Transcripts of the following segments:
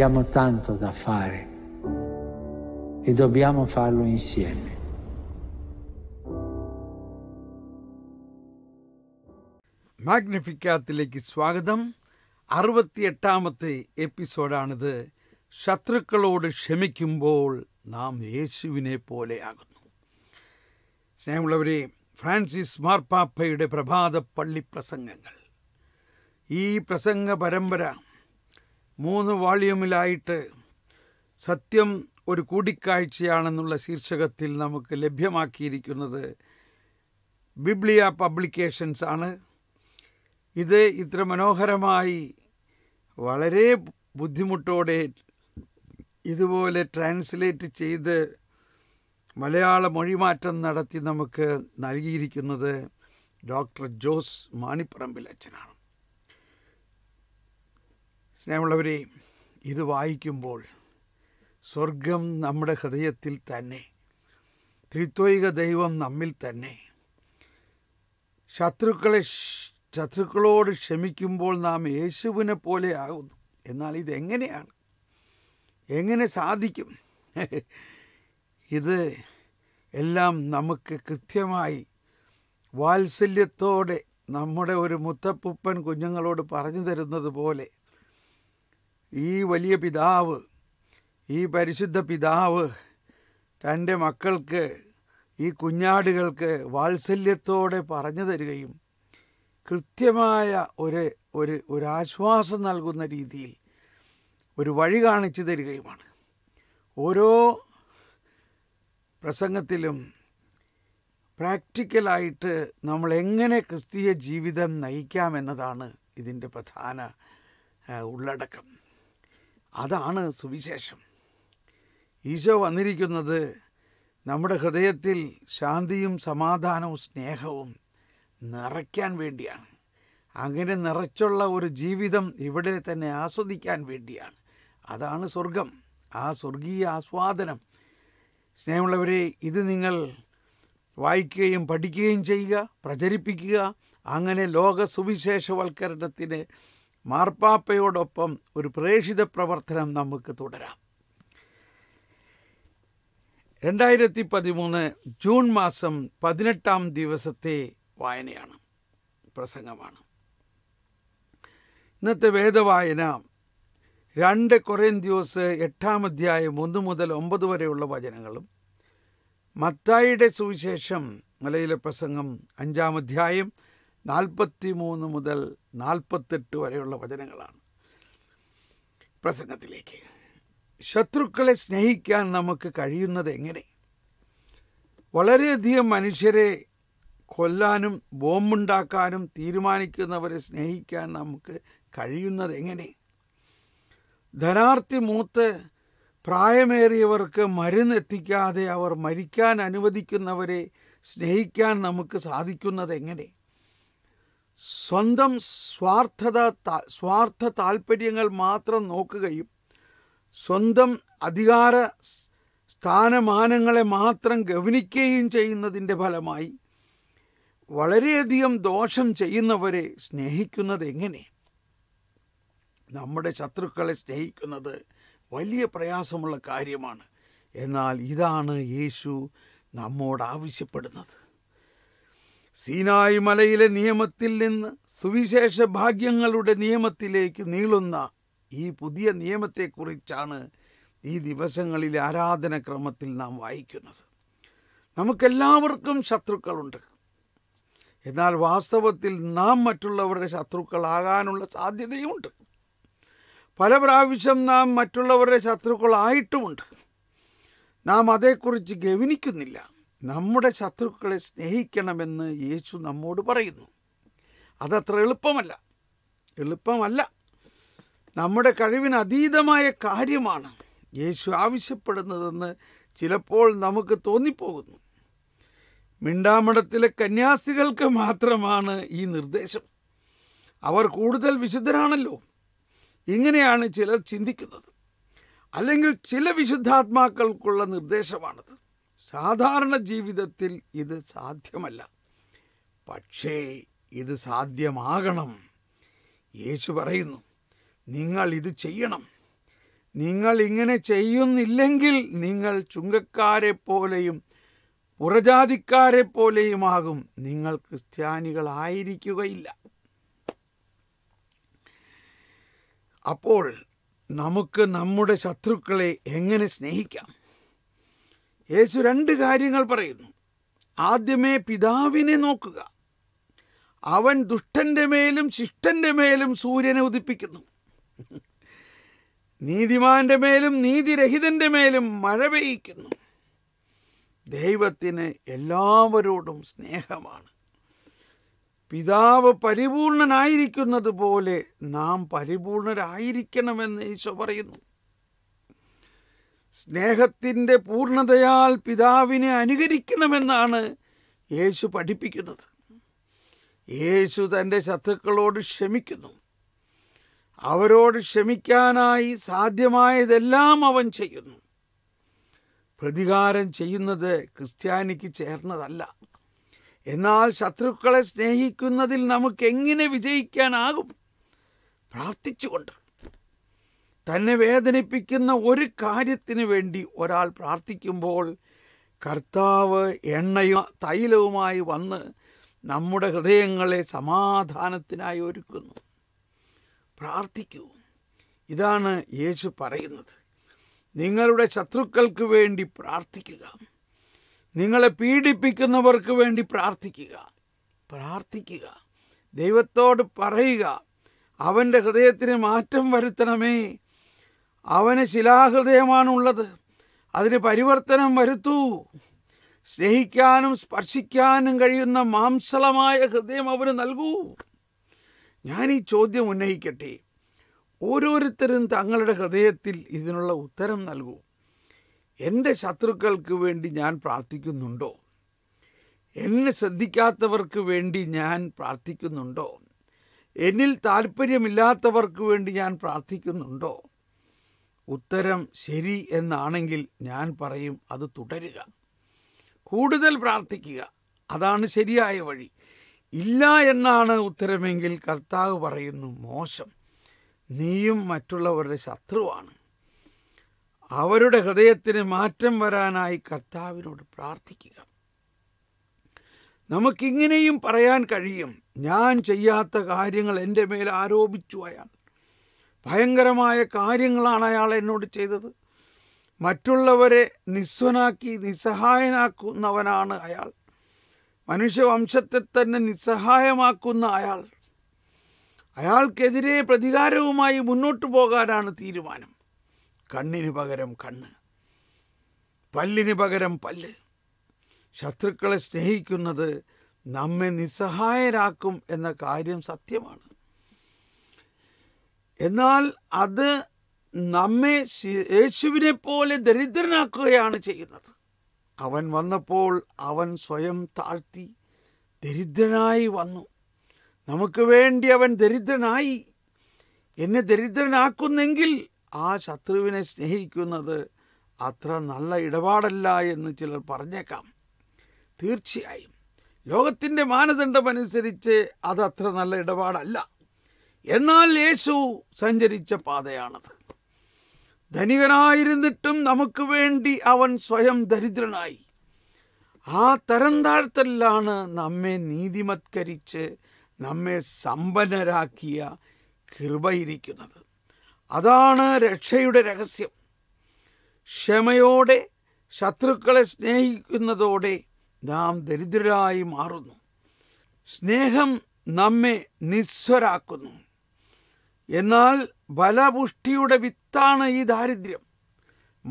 Abbiamo tanto da fare e dobbiamo farlo insieme. മാഗ്നിഫിക്കാത്തിലേക്ക് സ്വാഗതം അറുപത്തിയെട്ടാമത്തെ എപ്പിസോഡാണിത് ശത്രുക്കളോട് ക്ഷമിക്കുമ്പോൾ നാം യേശുവിനെ പോലെയാകുന്നു സ്നേഹമുള്ളവരെ ഫ്രാൻസിസ് മാർപ്പാപ്പയുടെ പ്രഭാത പള്ളി പ്രസംഗങ്ങൾ ഈ പ്രസംഗ പരമ്പര മൂന്ന് വാള്യൂമിലായിട്ട് സത്യം ഒരു കൂടിക്കാഴ്ചയാണെന്നുള്ള ശീർഷകത്തിൽ നമുക്ക് ലഭ്യമാക്കിയിരിക്കുന്നത് ബിബ്ലിയ പബ്ലിക്കേഷൻസ് ആണ് ഇത് ഇത്ര മനോഹരമായി വളരെ ബുദ്ധിമുട്ടോടെ ഇതുപോലെ ട്രാൻസ്ലേറ്റ് ചെയ്ത് മലയാള മൊഴിമാറ്റം നടത്തി നമുക്ക് നൽകിയിരിക്കുന്നത് ഡോക്ടർ ജോസ് മാണിപ്പറമ്പിൽ അച്ഛനാണ് സ്നേഹമുള്ളവരെ ഇത് വായിക്കുമ്പോൾ സ്വർഗം നമ്മുടെ ഹൃദയത്തിൽ തന്നെ ത്രിത്വൈക ദൈവം നമ്മിൽ തന്നെ ശത്രുക്കളെ ശത്രുക്കളോട് ക്ഷമിക്കുമ്പോൾ നാം യേശുവിനെ പോലെ ആകുന്നു എന്നാൽ ഇതെങ്ങനെയാണ് എങ്ങനെ സാധിക്കും ഇത് എല്ലാം നമുക്ക് കൃത്യമായി വാത്സല്യത്തോടെ നമ്മുടെ ഒരു മുത്തപ്പൂപ്പൻ കുഞ്ഞുങ്ങളോട് പറഞ്ഞു തരുന്നത് പോലെ ഈ വലിയ പിതാവ് ഈ പരിശുദ്ധ പിതാവ് തൻ്റെ മക്കൾക്ക് ഈ കുഞ്ഞാടുകൾക്ക് വാത്സല്യത്തോടെ പറഞ്ഞു തരികയും കൃത്യമായ ഒരു ഒരു ഒരു ആശ്വാസം നൽകുന്ന രീതിയിൽ ഒരു വഴി കാണിച്ചു തരികയുമാണ് ഓരോ പ്രസംഗത്തിലും പ്രാക്ടിക്കലായിട്ട് നമ്മൾ എങ്ങനെ ക്രിസ്തീയ ജീവിതം നയിക്കാമെന്നതാണ് ഇതിൻ്റെ പ്രധാന ഉള്ളടക്കം അതാണ് സുവിശേഷം ഈശോ വന്നിരിക്കുന്നത് നമ്മുടെ ഹൃദയത്തിൽ ശാന്തിയും സമാധാനവും സ്നേഹവും നിറയ്ക്കാൻ വേണ്ടിയാണ് അങ്ങനെ നിറച്ചുള്ള ഒരു ജീവിതം ഇവിടെ തന്നെ ആസ്വദിക്കാൻ വേണ്ടിയാണ് അതാണ് സ്വർഗം ആ സ്വർഗീയ ആസ്വാദനം സ്നേഹമുള്ളവരെ ഇത് നിങ്ങൾ വായിക്കുകയും പഠിക്കുകയും ചെയ്യുക പ്രചരിപ്പിക്കുക അങ്ങനെ ലോക സുവിശേഷവൽക്കരണത്തിന് മാർപ്പാപ്പയോടൊപ്പം ഒരു പ്രേഷിത പ്രവർത്തനം നമുക്ക് തുടരാം രണ്ടായിരത്തി പതിമൂന്ന് ജൂൺ മാസം പതിനെട്ടാം ദിവസത്തെ വായനയാണ് പ്രസംഗമാണ് ഇന്നത്തെ വേദവായന രണ്ട് കൊറേന്ത്യോസ് എട്ടാം അധ്യായം ഒന്ന് മുതൽ ഒമ്പത് വരെയുള്ള വചനങ്ങളും മത്തായിയുടെ സുവിശേഷം മലയിലെ പ്രസംഗം അഞ്ചാം അധ്യായം നാൽപ്പത്തി മൂന്ന് മുതൽ നാൽപ്പത്തെട്ട് വരെയുള്ള വചനങ്ങളാണ് പ്രസംഗത്തിലേക്ക് ശത്രുക്കളെ സ്നേഹിക്കാൻ നമുക്ക് കഴിയുന്നത് എങ്ങനെ വളരെയധികം മനുഷ്യരെ കൊല്ലാനും ബോംബുണ്ടാക്കാനും തീരുമാനിക്കുന്നവരെ സ്നേഹിക്കാൻ നമുക്ക് കഴിയുന്നത് എങ്ങനെ ധനാർത്ഥി മൂത്ത് പ്രായമേറിയവർക്ക് എത്തിക്കാതെ അവർ മരിക്കാൻ അനുവദിക്കുന്നവരെ സ്നേഹിക്കാൻ നമുക്ക് സാധിക്കുന്നത് എങ്ങനെ സ്വന്തം സ്വാർത്ഥത സ്വാർത്ഥ താല്പര്യങ്ങൾ മാത്രം നോക്കുകയും സ്വന്തം അധികാര സ്ഥാനമാനങ്ങളെ മാത്രം ഗവനിക്കുകയും ചെയ്യുന്നതിൻ്റെ ഫലമായി വളരെയധികം ദോഷം ചെയ്യുന്നവരെ സ്നേഹിക്കുന്നത് എങ്ങനെ നമ്മുടെ ശത്രുക്കളെ സ്നേഹിക്കുന്നത് വലിയ പ്രയാസമുള്ള കാര്യമാണ് എന്നാൽ ഇതാണ് യേശു നമ്മോട് ആവശ്യപ്പെടുന്നത് സീനായ് മലയിലെ നിയമത്തിൽ നിന്ന് സുവിശേഷ ഭാഗ്യങ്ങളുടെ നിയമത്തിലേക്ക് നീളുന്ന ഈ പുതിയ നിയമത്തെക്കുറിച്ചാണ് ഈ ദിവസങ്ങളിൽ ആരാധനക്രമത്തിൽ നാം വായിക്കുന്നത് നമുക്കെല്ലാവർക്കും ശത്രുക്കളുണ്ട് എന്നാൽ വാസ്തവത്തിൽ നാം മറ്റുള്ളവരുടെ ശത്രുക്കളാകാനുള്ള സാധ്യതയുമുണ്ട് പല പ്രാവശ്യം നാം മറ്റുള്ളവരുടെ ശത്രുക്കളായിട്ടുമുണ്ട് നാം അതേക്കുറിച്ച് ഗവനിക്കുന്നില്ല നമ്മുടെ ശത്രുക്കളെ സ്നേഹിക്കണമെന്ന് യേശു നമ്മോട് പറയുന്നു അതത്ര എളുപ്പമല്ല എളുപ്പമല്ല നമ്മുടെ കഴിവിന് അതീതമായ കാര്യമാണ് യേശു ആവശ്യപ്പെടുന്നതെന്ന് ചിലപ്പോൾ നമുക്ക് തോന്നിപ്പോകുന്നു മിണ്ടാമടത്തിലെ കന്യാസികൾക്ക് മാത്രമാണ് ഈ നിർദ്ദേശം അവർ കൂടുതൽ വിശുദ്ധരാണല്ലോ ഇങ്ങനെയാണ് ചിലർ ചിന്തിക്കുന്നത് അല്ലെങ്കിൽ ചില വിശുദ്ധാത്മാക്കൾക്കുള്ള നിർദ്ദേശമാണത് സാധാരണ ജീവിതത്തിൽ ഇത് സാധ്യമല്ല പക്ഷേ ഇത് സാധ്യമാകണം യേശു പറയുന്നു നിങ്ങൾ ഇത് ചെയ്യണം നിങ്ങൾ ഇങ്ങനെ ചെയ്യുന്നില്ലെങ്കിൽ നിങ്ങൾ ചുങ്കക്കാരെ പോലെയും പുറജാതിക്കാരെ പോലെയുമാകും നിങ്ങൾ ക്രിസ്ത്യാനികളായിരിക്കുകയില്ല അപ്പോൾ നമുക്ക് നമ്മുടെ ശത്രുക്കളെ എങ്ങനെ സ്നേഹിക്കാം യേശു രണ്ട് കാര്യങ്ങൾ പറയുന്നു ആദ്യമേ പിതാവിനെ നോക്കുക അവൻ ദുഷ്ടൻ്റെ മേലും ശിഷ്ടൻ്റെ മേലും സൂര്യനെ ഉദിപ്പിക്കുന്നു നീതിമാന്റെ മേലും നീതിരഹിതന്റെ മേലും മഴ പെയ്യ്ക്കുന്നു ദൈവത്തിന് എല്ലാവരോടും സ്നേഹമാണ് പിതാവ് പരിപൂർണനായിരിക്കുന്നത് പോലെ നാം പരിപൂർണരായിരിക്കണമെന്ന് ഈശോ പറയുന്നു സ്നേഹത്തിൻ്റെ പൂർണ്ണതയാൽ പിതാവിനെ അനുകരിക്കണമെന്നാണ് യേശു പഠിപ്പിക്കുന്നത് യേശു തൻ്റെ ശത്രുക്കളോട് ക്ഷമിക്കുന്നു അവരോട് ക്ഷമിക്കാനായി സാധ്യമായതെല്ലാം അവൻ ചെയ്യുന്നു പ്രതികാരം ചെയ്യുന്നത് ക്രിസ്ത്യാനിക്ക് ചേർന്നതല്ല എന്നാൽ ശത്രുക്കളെ സ്നേഹിക്കുന്നതിൽ നമുക്ക് എങ്ങനെ വിജയിക്കാനാകും പ്രാർത്ഥിച്ചുകൊണ്ട് തന്നെ വേദനിപ്പിക്കുന്ന ഒരു കാര്യത്തിന് വേണ്ടി ഒരാൾ പ്രാർത്ഥിക്കുമ്പോൾ കർത്താവ് എണ്ണയും തൈലവുമായി വന്ന് നമ്മുടെ ഹൃദയങ്ങളെ സമാധാനത്തിനായി ഒരുക്കുന്നു പ്രാർത്ഥിക്കൂ ഇതാണ് യേശു പറയുന്നത് നിങ്ങളുടെ ശത്രുക്കൾക്ക് വേണ്ടി പ്രാർത്ഥിക്കുക നിങ്ങളെ പീഡിപ്പിക്കുന്നവർക്ക് വേണ്ടി പ്രാർത്ഥിക്കുക പ്രാർത്ഥിക്കുക ദൈവത്തോട് പറയുക അവൻ്റെ ഹൃദയത്തിന് മാറ്റം വരുത്തണമേ അവന് ശിലാഹൃദയമാണുള്ളത് അതിന് പരിവർത്തനം വരുത്തൂ സ്നേഹിക്കാനും സ്പർശിക്കാനും കഴിയുന്ന മാംസളമായ ഹൃദയം അവന് നൽകൂ ഞാൻ ഈ ചോദ്യം ഉന്നയിക്കട്ടെ ഓരോരുത്തരും തങ്ങളുടെ ഹൃദയത്തിൽ ഇതിനുള്ള ഉത്തരം നൽകൂ എൻ്റെ ശത്രുക്കൾക്ക് വേണ്ടി ഞാൻ പ്രാർത്ഥിക്കുന്നുണ്ടോ എന്നെ ശ്രദ്ധിക്കാത്തവർക്ക് വേണ്ടി ഞാൻ പ്രാർത്ഥിക്കുന്നുണ്ടോ എന്നിൽ താല്പര്യമില്ലാത്തവർക്ക് വേണ്ടി ഞാൻ പ്രാർത്ഥിക്കുന്നുണ്ടോ ഉത്തരം ശരി എന്നാണെങ്കിൽ ഞാൻ പറയും അത് തുടരുക കൂടുതൽ പ്രാർത്ഥിക്കുക അതാണ് ശരിയായ വഴി ഇല്ല എന്നാണ് ഉത്തരമെങ്കിൽ കർത്താവ് പറയുന്നു മോശം നീയും മറ്റുള്ളവരുടെ ശത്രുവാണ് അവരുടെ ഹൃദയത്തിന് മാറ്റം വരാനായി കർത്താവിനോട് പ്രാർത്ഥിക്കുക നമുക്കിങ്ങനെയും പറയാൻ കഴിയും ഞാൻ ചെയ്യാത്ത കാര്യങ്ങൾ എൻ്റെ മേൽ ആരോപിച്ചു അയാൾ ഭയങ്കരമായ കാര്യങ്ങളാണ് അയാൾ എന്നോട് ചെയ്തത് മറ്റുള്ളവരെ നിസ്വനാക്കി നിസ്സഹായനാക്കുന്നവനാണ് അയാൾ മനുഷ്യവംശത്തെ തന്നെ നിസ്സഹായമാക്കുന്ന അയാൾ അയാൾക്കെതിരെ പ്രതികാരവുമായി മുന്നോട്ടു പോകാനാണ് തീരുമാനം കണ്ണിന് പകരം കണ്ണ് പല്ലിന് പകരം പല്ല് ശത്രുക്കളെ സ്നേഹിക്കുന്നത് നമ്മെ നിസ്സഹായരാക്കും എന്ന കാര്യം സത്യമാണ് എന്നാൽ അത് നമ്മെ യേശുവിനെ പോലെ ദരിദ്രനാക്കുകയാണ് ചെയ്യുന്നത് അവൻ വന്നപ്പോൾ അവൻ സ്വയം താഴ്ത്തി ദരിദ്രനായി വന്നു നമുക്ക് വേണ്ടി അവൻ ദരിദ്രനായി എന്നെ ദരിദ്രനാക്കുന്നെങ്കിൽ ആ ശത്രുവിനെ സ്നേഹിക്കുന്നത് അത്ര നല്ല ഇടപാടല്ല എന്ന് ചിലർ പറഞ്ഞേക്കാം തീർച്ചയായും ലോകത്തിൻ്റെ മാനദണ്ഡമനുസരിച്ച് അതത്ര നല്ല ഇടപാടല്ല എന്നാൽ യേശു സഞ്ചരിച്ച പാതയാണത് ധനികനായിരുന്നിട്ടും നമുക്ക് വേണ്ടി അവൻ സ്വയം ദരിദ്രനായി ആ തരം താഴ്ത്തലാണ് നമ്മെ നീതിമത്കരിച്ച് നമ്മെ സമ്പന്നരാക്കിയ കൃപയിരിക്കുന്നത് അതാണ് രക്ഷയുടെ രഹസ്യം ക്ഷമയോടെ ശത്രുക്കളെ സ്നേഹിക്കുന്നതോടെ നാം ദരിദ്രരായി മാറുന്നു സ്നേഹം നമ്മെ നിസ്വരാക്കുന്നു എന്നാൽ ബലപുഷ്ടിയുടെ വിത്താണ് ഈ ദാരിദ്ര്യം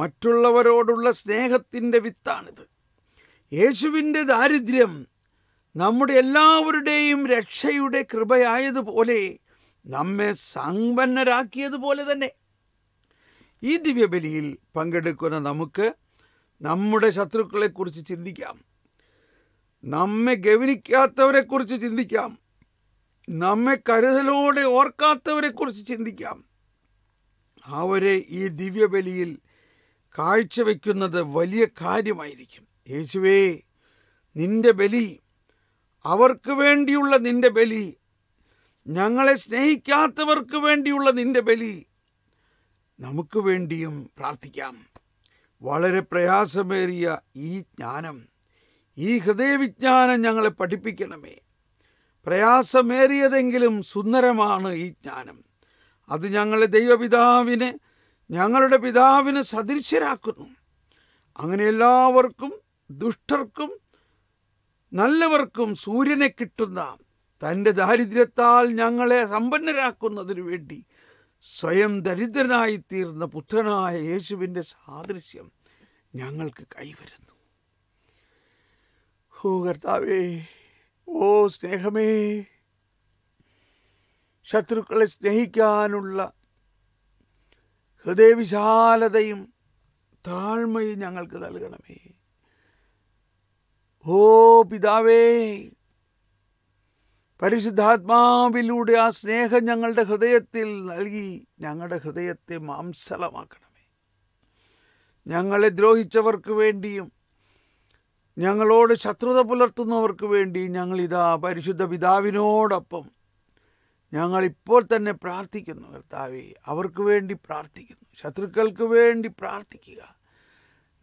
മറ്റുള്ളവരോടുള്ള സ്നേഹത്തിൻ്റെ വിത്താണിത് യേശുവിൻ്റെ ദാരിദ്ര്യം നമ്മുടെ എല്ലാവരുടെയും രക്ഷയുടെ കൃപയായതുപോലെ നമ്മെ സമ്പന്നരാക്കിയതുപോലെ തന്നെ ഈ ദിവ്യബലിയിൽ പങ്കെടുക്കുന്ന നമുക്ക് നമ്മുടെ ശത്രുക്കളെക്കുറിച്ച് ചിന്തിക്കാം നമ്മെ ഗവനിക്കാത്തവരെക്കുറിച്ച് ചിന്തിക്കാം നമ്മെ കരുതലോടെ ഓർക്കാത്തവരെക്കുറിച്ച് ചിന്തിക്കാം അവരെ ഈ ദിവ്യബലിയിൽ കാഴ്ചവെക്കുന്നത് വലിയ കാര്യമായിരിക്കും യേശുവേ നിന്റെ ബലി അവർക്ക് വേണ്ടിയുള്ള നിന്റെ ബലി ഞങ്ങളെ സ്നേഹിക്കാത്തവർക്ക് വേണ്ടിയുള്ള നിന്റെ ബലി നമുക്ക് വേണ്ടിയും പ്രാർത്ഥിക്കാം വളരെ പ്രയാസമേറിയ ഈ ജ്ഞാനം ഈ ഹൃദയവിജ്ഞാനം ഞങ്ങളെ പഠിപ്പിക്കണമേ പ്രയാസമേറിയതെങ്കിലും സുന്ദരമാണ് ഈ ജ്ഞാനം അത് ഞങ്ങളെ ദൈവപിതാവിനെ ഞങ്ങളുടെ പിതാവിനെ സദൃശ്യരാക്കുന്നു അങ്ങനെ എല്ലാവർക്കും ദുഷ്ടർക്കും നല്ലവർക്കും സൂര്യനെ കിട്ടുന്ന തൻ്റെ ദാരിദ്ര്യത്താൽ ഞങ്ങളെ സമ്പന്നരാക്കുന്നതിനു വേണ്ടി സ്വയം ദരിദ്രനായി തീർന്ന പുത്രനായ യേശുവിൻ്റെ സാദൃശ്യം ഞങ്ങൾക്ക് കൈവരുന്നു ഹോ കർത്താവേ ഓ സ്നേഹമേ ശത്രുക്കളെ സ്നേഹിക്കാനുള്ള ഹൃദയവിശാലതയും താഴ്മയും ഞങ്ങൾക്ക് നൽകണമേ ഓ പിതാവേ പരിശുദ്ധാത്മാവിലൂടെ ആ സ്നേഹം ഞങ്ങളുടെ ഹൃദയത്തിൽ നൽകി ഞങ്ങളുടെ ഹൃദയത്തെ മാംസലമാക്കണമേ ഞങ്ങളെ ദ്രോഹിച്ചവർക്ക് വേണ്ടിയും ഞങ്ങളോട് ശത്രുത പുലർത്തുന്നവർക്ക് വേണ്ടി ഞങ്ങളിതാ പരിശുദ്ധ പിതാവിനോടൊപ്പം ഞങ്ങളിപ്പോൾ തന്നെ പ്രാർത്ഥിക്കുന്നു കർത്താവെ അവർക്ക് വേണ്ടി പ്രാർത്ഥിക്കുന്നു ശത്രുക്കൾക്ക് വേണ്ടി പ്രാർത്ഥിക്കുക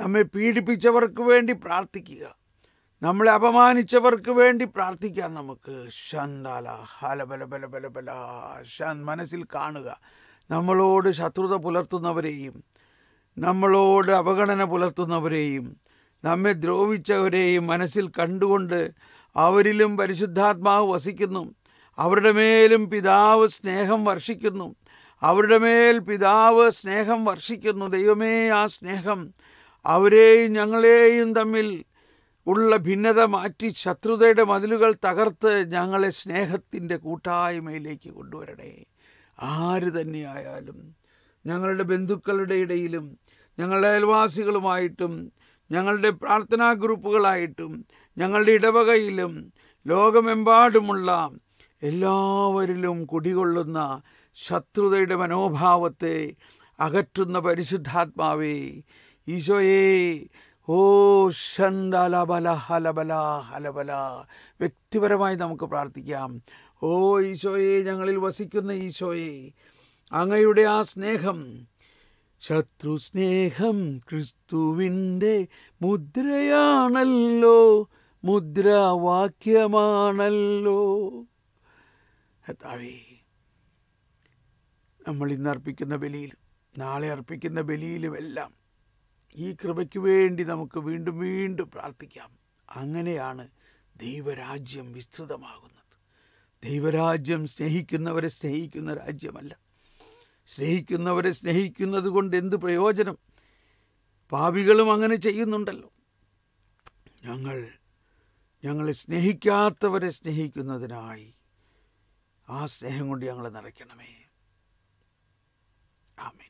നമ്മെ പീഡിപ്പിച്ചവർക്ക് വേണ്ടി പ്രാർത്ഥിക്കുക നമ്മളെ അപമാനിച്ചവർക്ക് വേണ്ടി പ്രാർത്ഥിക്കാം നമുക്ക് ഷന്താല ഹല ബല ബല ബല ഷൻ മനസ്സിൽ കാണുക നമ്മളോട് ശത്രുത പുലർത്തുന്നവരെയും നമ്മളോട് അവഗണന പുലർത്തുന്നവരെയും നമ്മെ ദ്രോഹിച്ചവരെയും മനസ്സിൽ കണ്ടുകൊണ്ട് അവരിലും പരിശുദ്ധാത്മാവ് വസിക്കുന്നു അവരുടെ മേലും പിതാവ് സ്നേഹം വർഷിക്കുന്നു അവരുടെ മേൽ പിതാവ് സ്നേഹം വർഷിക്കുന്നു ദൈവമേ ആ സ്നേഹം അവരെയും ഞങ്ങളെയും തമ്മിൽ ഉള്ള ഭിന്നത മാറ്റി ശത്രുതയുടെ മതിലുകൾ തകർത്ത് ഞങ്ങളെ സ്നേഹത്തിൻ്റെ കൂട്ടായ്മയിലേക്ക് കൊണ്ടുവരണേ ആര് തന്നെയായാലും ഞങ്ങളുടെ ബന്ധുക്കളുടെ ഇടയിലും ഞങ്ങളുടെ അയൽവാസികളുമായിട്ടും ഞങ്ങളുടെ പ്രാർത്ഥനാ ഗ്രൂപ്പുകളായിട്ടും ഞങ്ങളുടെ ഇടവകയിലും ലോകമെമ്പാടുമുള്ള എല്ലാവരിലും കുടികൊള്ളുന്ന ശത്രുതയുടെ മനോഭാവത്തെ അകറ്റുന്ന പരിശുദ്ധാത്മാവേ ഈശോയേ ഓ ഷണ്ടലബല ഹലബല ഹലബല വ്യക്തിപരമായി നമുക്ക് പ്രാർത്ഥിക്കാം ഓ ഈശോയെ ഞങ്ങളിൽ വസിക്കുന്ന ഈശോയെ അങ്ങയുടെ ആ സ്നേഹം ശത്രുസ്നേഹം ക്രിസ്തുവിൻ്റെ മുദ്രയാണല്ലോ മുദ്രാവാക്യമാണല്ലോ കർത്താവേ നമ്മൾ ഇന്ന് അർപ്പിക്കുന്ന ബലിയിലും നാളെ അർപ്പിക്കുന്ന ബലിയിലുമെല്ലാം ഈ കൃപയ്ക്ക് വേണ്ടി നമുക്ക് വീണ്ടും വീണ്ടും പ്രാർത്ഥിക്കാം അങ്ങനെയാണ് ദൈവരാജ്യം വിസ്തൃതമാകുന്നത് ദൈവരാജ്യം സ്നേഹിക്കുന്നവരെ സ്നേഹിക്കുന്ന രാജ്യമല്ല സ്നേഹിക്കുന്നവരെ സ്നേഹിക്കുന്നത് കൊണ്ട് എന്ത് പ്രയോജനം പാപികളും അങ്ങനെ ചെയ്യുന്നുണ്ടല്ലോ ഞങ്ങൾ ഞങ്ങളെ സ്നേഹിക്കാത്തവരെ സ്നേഹിക്കുന്നതിനായി ആ സ്നേഹം കൊണ്ട് ഞങ്ങളെ നിറയ്ക്കണമേ ആമേ